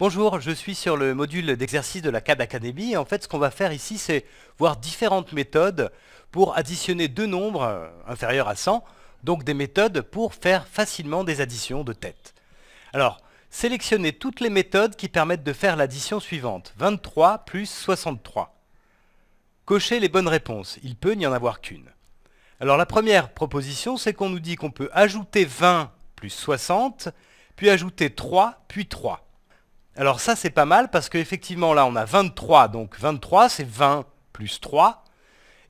Bonjour, je suis sur le module d'exercice de la CAD Academy et en fait ce qu'on va faire ici c'est voir différentes méthodes pour additionner deux nombres euh, inférieurs à 100, donc des méthodes pour faire facilement des additions de tête. Alors, sélectionnez toutes les méthodes qui permettent de faire l'addition suivante, 23 plus 63. Cochez les bonnes réponses, il peut n'y en avoir qu'une. Alors la première proposition c'est qu'on nous dit qu'on peut ajouter 20 plus 60, puis ajouter 3, puis 3. Alors ça c'est pas mal parce qu'effectivement là on a 23, donc 23 c'est 20 plus 3,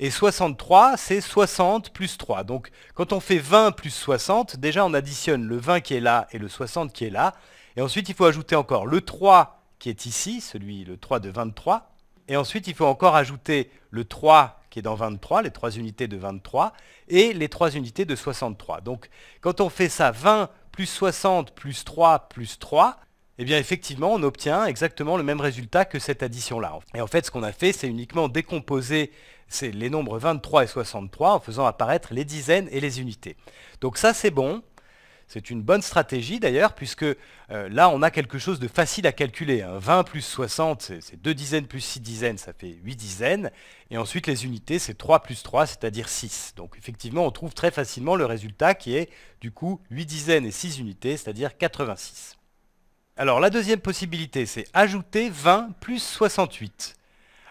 et 63 c'est 60 plus 3. Donc quand on fait 20 plus 60, déjà on additionne le 20 qui est là et le 60 qui est là, et ensuite il faut ajouter encore le 3 qui est ici, celui le 3 de 23, et ensuite il faut encore ajouter le 3 qui est dans 23, les 3 unités de 23, et les 3 unités de 63. Donc quand on fait ça 20 plus 60 plus 3 plus 3, eh bien effectivement, on obtient exactement le même résultat que cette addition-là. Et en fait, ce qu'on a fait, c'est uniquement décomposer les nombres 23 et 63 en faisant apparaître les dizaines et les unités. Donc ça, c'est bon. C'est une bonne stratégie d'ailleurs, puisque euh, là, on a quelque chose de facile à calculer. 20 hein. plus 60, c'est 2 dizaines plus 6 dizaines, ça fait 8 dizaines. Et ensuite, les unités, c'est 3 plus 3, c'est-à-dire 6. Donc effectivement, on trouve très facilement le résultat qui est du coup 8 dizaines et 6 unités, c'est-à-dire 86. Alors la deuxième possibilité, c'est ajouter 20 plus 68.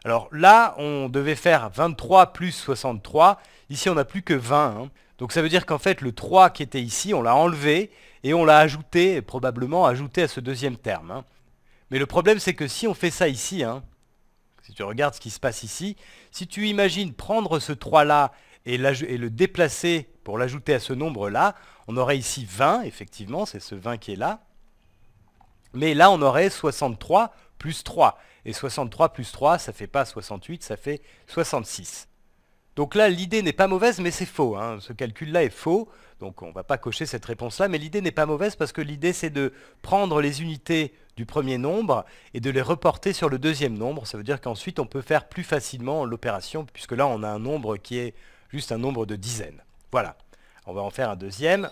Alors là, on devait faire 23 plus 63. Ici, on n'a plus que 20. Hein. Donc ça veut dire qu'en fait, le 3 qui était ici, on l'a enlevé et on l'a ajouté, probablement ajouté à ce deuxième terme. Hein. Mais le problème, c'est que si on fait ça ici, hein, si tu regardes ce qui se passe ici, si tu imagines prendre ce 3-là et, et, le déplacer pour l'ajouter à ce nombre-là, on aurait ici 20, effectivement, c'est ce 20 qui est là. Mais là, on aurait 63 plus 3. Et 63 plus 3, ça fait pas 68, ça fait 66. Donc là, l'idée n'est pas mauvaise, mais c'est faux. Hein. Ce calcul-là est faux, donc on ne va pas cocher cette réponse-là. Mais l'idée n'est pas mauvaise parce que l'idée, c'est de prendre les unités du premier nombre et de les reporter sur le deuxième nombre. Ça veut dire qu'ensuite, on peut faire plus facilement l'opération, puisque là, on a un nombre qui est juste un nombre de dizaines. Voilà. On va en faire un deuxième.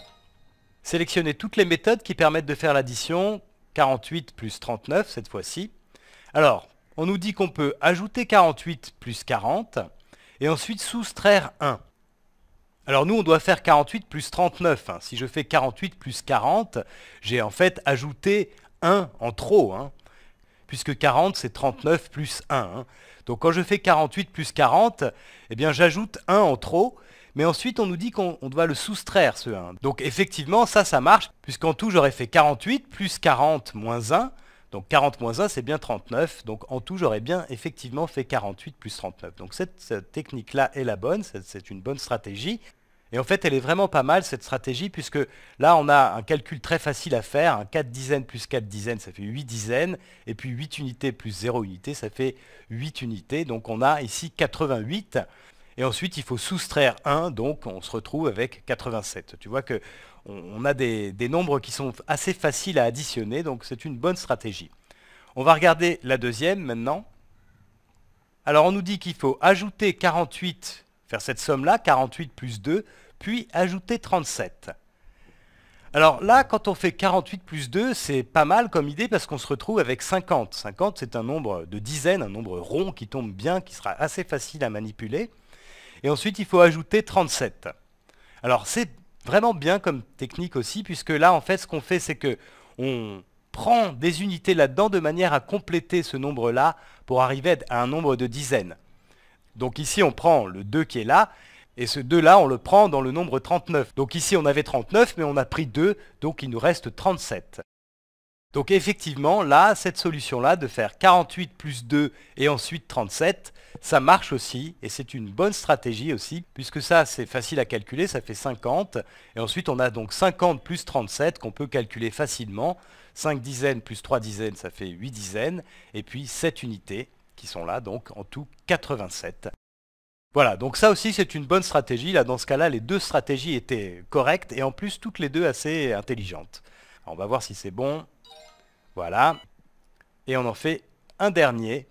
Sélectionnez toutes les méthodes qui permettent de faire l'addition. 48 plus 39 cette fois-ci. Alors, on nous dit qu'on peut ajouter 48 plus 40 et ensuite soustraire 1. Alors nous, on doit faire 48 plus 39. Hein. Si je fais 48 plus 40, j'ai en fait ajouté 1 en trop. Hein, puisque 40, c'est 39 plus 1. Hein. Donc quand je fais 48 plus 40, eh bien j'ajoute 1 en trop mais ensuite on nous dit qu'on doit le soustraire ce 1. Donc effectivement ça ça marche, puisqu'en tout j'aurais fait 48 plus 40 moins 1, donc 40 moins 1 c'est bien 39, donc en tout j'aurais bien effectivement fait 48 plus 39. Donc cette, technique là est la bonne, c'est une bonne stratégie. Et en fait, elle est vraiment pas mal, cette stratégie, puisque là, on a un calcul très facile à faire. 4 dizaines plus 4 dizaines, ça fait 8 dizaines. Et puis 8 unités plus 0 unités, ça fait 8 unités. Donc on a ici 88. Et ensuite, il faut soustraire 1, donc on se retrouve avec 87. Tu vois que on a des nombres qui sont assez faciles à additionner, donc c'est une bonne stratégie. On va regarder la deuxième maintenant. Alors on nous dit qu'il faut ajouter 48, faire cette somme-là, 48 plus 2, puis ajouter 37. Alors là, quand on fait 48 plus 2, c'est pas mal comme idée parce qu'on se retrouve avec 50. 50, c'est un nombre de dizaines, un nombre rond qui tombe bien, qui sera assez facile à manipuler. Et ensuite, il faut ajouter 37. Alors, c'est vraiment bien comme technique aussi, puisque là, en fait, ce qu'on fait, c'est que on prend des unités là-dedans de manière à compléter ce nombre-là pour arriver à un nombre de dizaines. Donc ici, on prend le 2 qui est là, et ce 2-là, on le prend dans le nombre 39. Donc ici, on avait 39, mais on a pris 2, donc il nous reste 37. Donc effectivement, là, cette solution-là de faire 48 plus 2 et ensuite 37, ça marche aussi et c'est une bonne stratégie aussi puisque ça, c'est facile à calculer, ça fait 50 et ensuite on a donc 50 plus 37 qu'on peut calculer facilement. 5 dizaines plus 3 dizaines, ça fait 8 dizaines et puis 7 unités qui sont là, donc en tout 87. Voilà, donc ça aussi c'est une bonne stratégie. Là, dans ce cas-là, les deux stratégies étaient correctes et en plus toutes les deux assez intelligentes on va voir si c'est bon. Voilà. Et on en fait un dernier.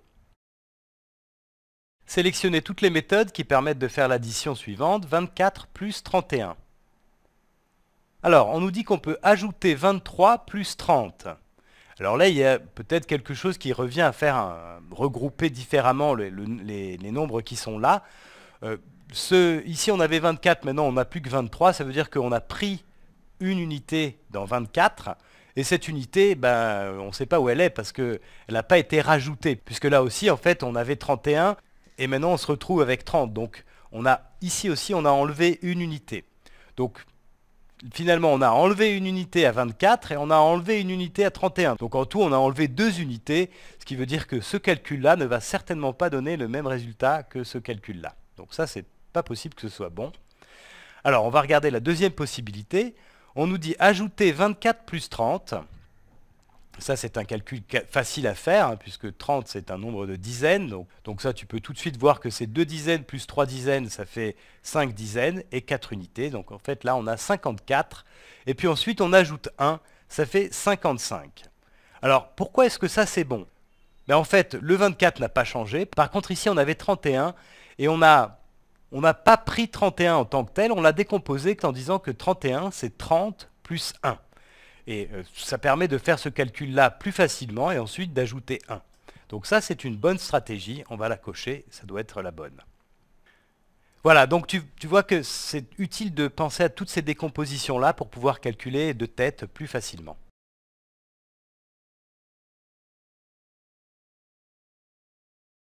Sélectionnez toutes les méthodes qui permettent de faire l'addition suivante, 24 plus 31. Alors, on nous dit qu'on peut ajouter 23 plus 30. Alors là, il y a peut-être quelque chose qui revient à faire euh, regrouper différemment les, nombres qui sont là. Euh, ici, on avait 24, maintenant on n'a plus que 23, ça veut dire qu'on a pris une unité dans 24. Et cette unité, ben, on ne sait pas où elle est parce qu'elle n'a pas été rajoutée. Puisque là aussi, en fait, on avait 31 et maintenant on se retrouve avec 30. Donc on a ici aussi, on a enlevé une unité. Donc finalement, on a enlevé une unité à 24 et on a enlevé une unité à 31. Donc en tout, on a enlevé deux unités, ce qui veut dire que ce calcul-là ne va certainement pas donner le même résultat que ce calcul-là. Donc ça, c'est pas possible que ce soit bon. Alors, on va regarder la deuxième possibilité. On nous dit ajouter 24 plus 30. Ça, c'est un calcul facile à faire, hein, puisque 30, c'est un nombre de dizaines. Donc, donc, ça, tu peux tout de suite voir que c'est 2 dizaines plus 3 dizaines, ça fait 5 dizaines et 4 unités. Donc en fait, là, on a 54. Et puis ensuite, on ajoute 1, ça fait 55. Alors, pourquoi est-ce que ça, c'est bon ben, En fait, le 24 n'a pas changé. Par contre, ici, on avait 31 et on a on n'a pas pris 31 en tant que tel, on l'a décomposé en disant que 31, c'est 30 plus 1. Et euh, ça permet de faire ce calcul-là plus facilement et ensuite d'ajouter 1. Donc ça, c'est une bonne stratégie, on va la cocher, ça doit être la bonne. Voilà, donc tu vois que c'est utile de penser à toutes ces décompositions-là pour pouvoir calculer de tête plus facilement.